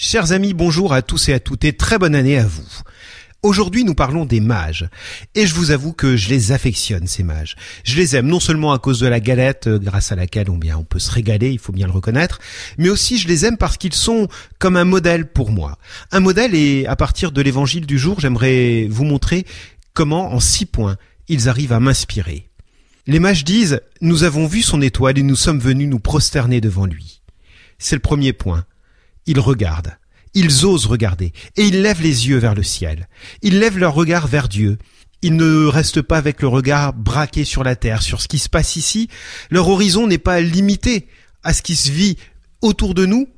Chers amis, bonjour à tous et à toutes et très bonne année à vous. Aujourd'hui, nous parlons des mages. Et je vous avoue que je les affectionne, ces mages. Je les aime non seulement à cause de la galette, euh, grâce à laquelle eh on, peut se régaler, il faut bien le reconnaître, mais aussi je les aime parce qu'ils sont comme un modèle pour moi. Un modèle et à partir de l'évangile du jour, j'aimerais vous montrer comment, en six points, ils arrivent à m'inspirer. Les mages disent, nous avons vu son étoile et nous sommes venus nous prosterner devant lui. C'est le premier point. Ils regardent, ils osent regarder, et ils lèvent les yeux vers le ciel. Ils lèvent leur regard vers Dieu. Ils ne restent pas avec le regard braqué sur la terre, sur ce qui se passe ici. Leur horizon n'est pas limité à ce qui se vit autour de nous,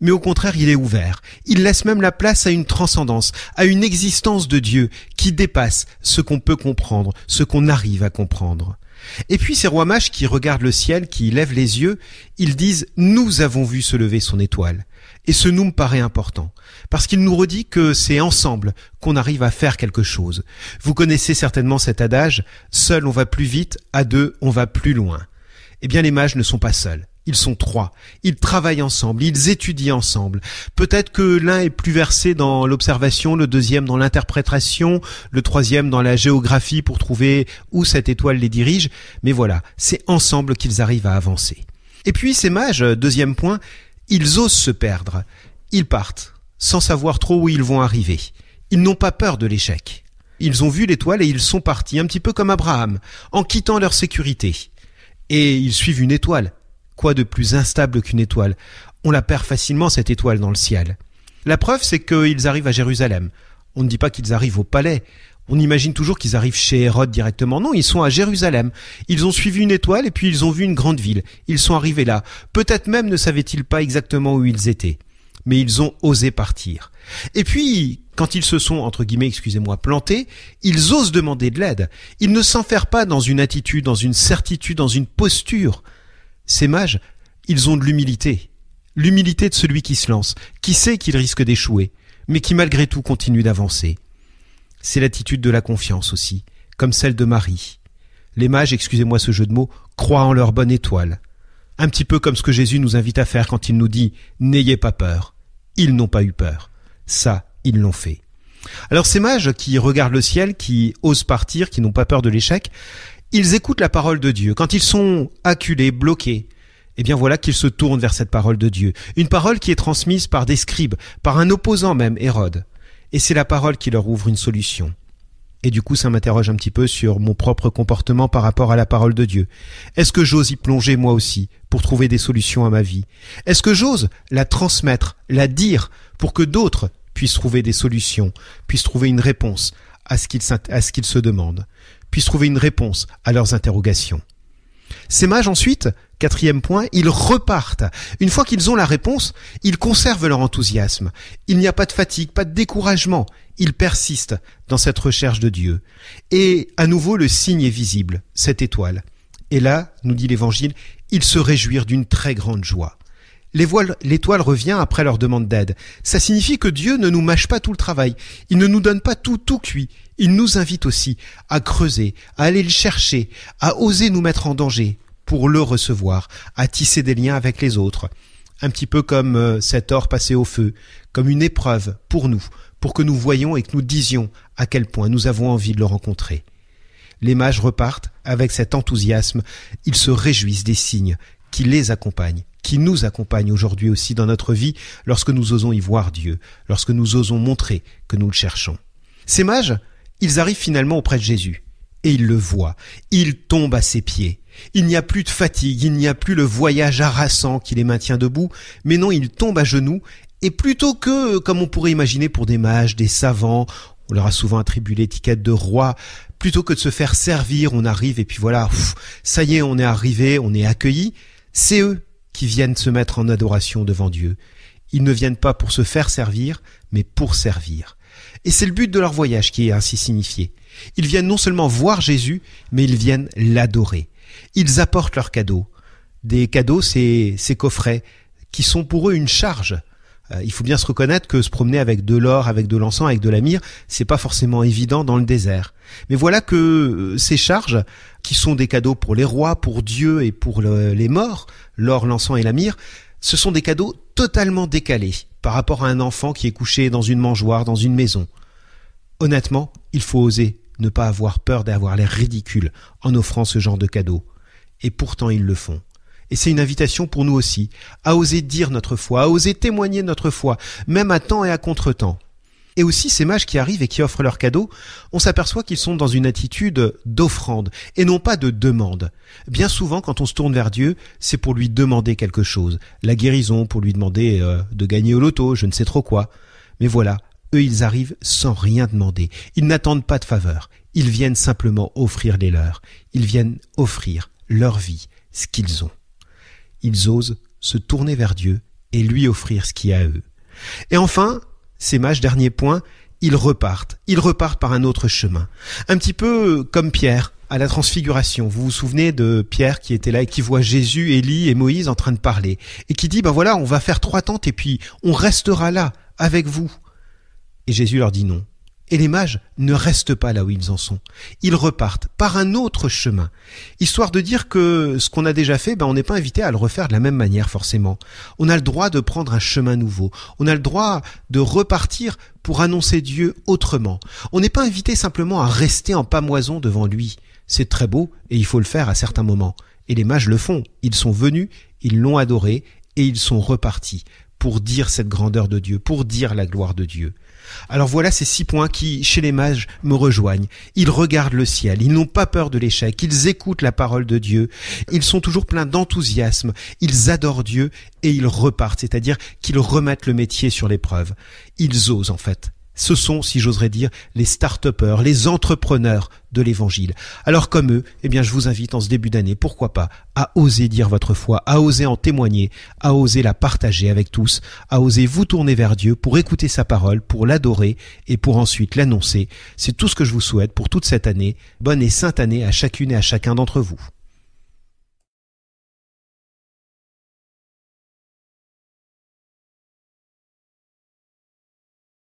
mais au contraire il est ouvert. Il laisse même la place à une transcendance, à une existence de Dieu qui dépasse ce qu'on peut comprendre, ce qu'on arrive à comprendre. Et puis ces rois mages qui regardent le ciel, qui lèvent les yeux, ils disent ⁇ Nous avons vu se lever son étoile ⁇ Et ce nous me paraît important, parce qu'il nous redit que c'est ensemble qu'on arrive à faire quelque chose. Vous connaissez certainement cet adage ⁇ Seul on va plus vite, à deux on va plus loin ⁇ Eh bien les mages ne sont pas seuls. Ils sont trois. Ils travaillent ensemble, ils étudient ensemble. Peut-être que l'un est plus versé dans l'observation, le deuxième dans l'interprétation, le troisième dans la géographie pour trouver où cette étoile les dirige. Mais voilà, c'est ensemble qu'ils arrivent à avancer. Et puis ces mages, euh, deuxième point, ils osent se perdre. Ils partent, sans savoir trop où ils vont arriver. Ils n'ont pas peur de l'échec. Ils ont vu l'étoile et ils sont partis, un petit peu comme Abraham, en quittant leur sécurité. Et ils suivent une étoile, de plus instable qu'une étoile On la perd facilement, cette étoile, dans le ciel. La preuve, c'est qu'ils arrivent à Jérusalem. On ne dit pas qu'ils arrivent au palais. On imagine toujours qu'ils arrivent chez Hérode directement. Non, ils sont à Jérusalem. Ils ont suivi une étoile et puis ils ont vu une grande ville. Ils sont arrivés là. Peut-être même ne savaient-ils pas exactement où ils étaient. Mais ils ont osé partir. Et puis, quand ils se sont, entre guillemets, excusez-moi, plantés, ils osent demander de l'aide. Ils ne s'enferment pas dans une attitude, dans une certitude, dans une posture. Ces mages, ils ont de l'humilité. L'humilité de celui qui se lance, qui sait qu'il risque d'échouer, mais qui malgré tout continue d'avancer. C'est l'attitude de la confiance aussi, comme celle de Marie. Les mages, excusez-moi ce jeu de mots, croient en leur bonne étoile. Un petit peu comme ce que Jésus nous invite à faire quand il nous dit N'ayez pas peur. Ils n'ont pas eu peur. Ça, ils l'ont fait. Alors ces mages qui regardent le ciel, qui osent partir, qui n'ont pas peur de l'échec, ils écoutent la parole de Dieu. Quand ils sont acculés, bloqués, eh bien voilà qu'ils se tournent vers cette parole de Dieu. Une parole qui est transmise par des scribes, par un opposant même, Hérode. Et c'est la parole qui leur ouvre une solution. Et du coup, ça m'interroge un petit peu sur mon propre comportement par rapport à la parole de Dieu. Est-ce que j'ose y plonger moi aussi pour trouver des solutions à ma vie Est-ce que j'ose la transmettre, la dire, pour que d'autres puissent trouver des solutions, puissent trouver une réponse à ce qu'ils se demandent puissent trouver une réponse à leurs interrogations. Ces mages ensuite, quatrième point, ils repartent. Une fois qu'ils ont la réponse, ils conservent leur enthousiasme. Il n'y a pas de fatigue, pas de découragement. Ils persistent dans cette recherche de Dieu. Et à nouveau, le signe est visible, cette étoile. Et là, nous dit l'Évangile, ils se réjouirent d'une très grande joie. L'étoile revient après leur demande d'aide. Ça signifie que Dieu ne nous mâche pas tout le travail. Il ne nous donne pas tout tout cuit. Il nous invite aussi à creuser, à aller le chercher, à oser nous mettre en danger pour le recevoir, à tisser des liens avec les autres, un petit peu comme euh, cet or passé au feu, comme une épreuve pour nous, pour que nous voyions et que nous disions à quel point nous avons envie de le rencontrer. Les mages repartent avec cet enthousiasme, ils se réjouissent des signes qui les accompagnent, qui nous accompagnent aujourd'hui aussi dans notre vie lorsque nous osons y voir Dieu, lorsque nous osons montrer que nous le cherchons. Ces mages ils arrivent finalement auprès de Jésus et ils le voient. Ils tombent à ses pieds. Il n'y a plus de fatigue, il n'y a plus le voyage harassant qui les maintient debout, mais non, ils tombent à genoux et plutôt que, comme on pourrait imaginer pour des mages, des savants, on leur a souvent attribué l'étiquette de roi, plutôt que de se faire servir, on arrive et puis voilà, ça y est, on est arrivé, on est accueilli, c'est eux qui viennent se mettre en adoration devant Dieu. Ils ne viennent pas pour se faire servir, mais pour servir. Et c'est le but de leur voyage qui est ainsi signifié. Ils viennent non seulement voir Jésus, mais ils viennent l'adorer. Ils apportent leurs cadeaux. Des cadeaux, c'est ces coffrets qui sont pour eux une charge. Euh, il faut bien se reconnaître que se promener avec de l'or, avec de l'encens, avec de la myrrhe, c'est pas forcément évident dans le désert. Mais voilà que euh, ces charges, qui sont des cadeaux pour les rois, pour Dieu et pour les morts, l'or, l'encens et la myrrhe, ce sont des cadeaux totalement décalé par rapport à un enfant qui est couché dans une mangeoire, dans une maison. Honnêtement, il faut oser ne pas avoir peur d'avoir l'air ridicule en offrant ce genre de cadeau. Et pourtant ils le font. Et c'est une invitation pour nous aussi, à oser dire notre foi, à oser témoigner notre foi, même à temps et à contre-temps. Et aussi ces mages qui arrivent et qui offrent leurs cadeaux, on s'aperçoit qu'ils sont dans une attitude d'offrande et non pas de demande. Bien souvent, quand on se tourne vers Dieu, c'est pour lui demander quelque chose, la guérison, pour lui demander euh, de gagner au loto, je ne sais trop quoi. Mais voilà, eux, ils arrivent sans rien demander. Ils n'attendent pas de faveur. Ils viennent simplement offrir les leurs. Ils viennent offrir leur vie, ce qu'ils ont. Ils osent se tourner vers Dieu et lui offrir ce qui a à eux. Et enfin, ces mages, dernier point, ils repartent. Ils repartent par un autre chemin. Un petit peu comme Pierre à la transfiguration. Vous vous souvenez de Pierre qui était là et qui voit Jésus, Élie et Moïse en train de parler et qui dit, ben voilà, on va faire trois tentes et puis on restera là avec vous. Et Jésus leur dit non. Et les mages ne restent pas là où ils en sont. Ils repartent par un autre chemin, histoire de dire que ce qu'on a déjà fait, ben, on n'est pas invité à le refaire de la même manière forcément. On a le droit de prendre un chemin nouveau. On a le droit de repartir pour annoncer Dieu autrement. On n'est pas invité simplement à rester en pamoison devant lui. C'est très beau et il faut le faire à certains moments. Et les mages le font. Ils sont venus, ils l'ont adoré et ils sont repartis pour dire cette grandeur de Dieu, pour dire la gloire de Dieu. Alors voilà ces six points qui, chez les mages, me rejoignent. Ils regardent le ciel, ils n'ont pas peur de l'échec, ils écoutent la parole de Dieu, ils sont toujours pleins d'enthousiasme, ils adorent Dieu et ils repartent, c'est-à-dire qu'ils remettent le métier sur l'épreuve. Ils osent en fait, ce sont, si j'oserais dire, les start-upers, les entrepreneurs de l'évangile. Alors comme eux, eh bien, je vous invite en ce début d'année, pourquoi pas, à oser dire votre foi, à oser en témoigner, à oser la partager avec tous, à oser vous tourner vers Dieu pour écouter sa parole, pour l'adorer et pour ensuite l'annoncer. C'est tout ce que je vous souhaite pour toute cette année. Bonne et sainte année à chacune et à chacun d'entre vous.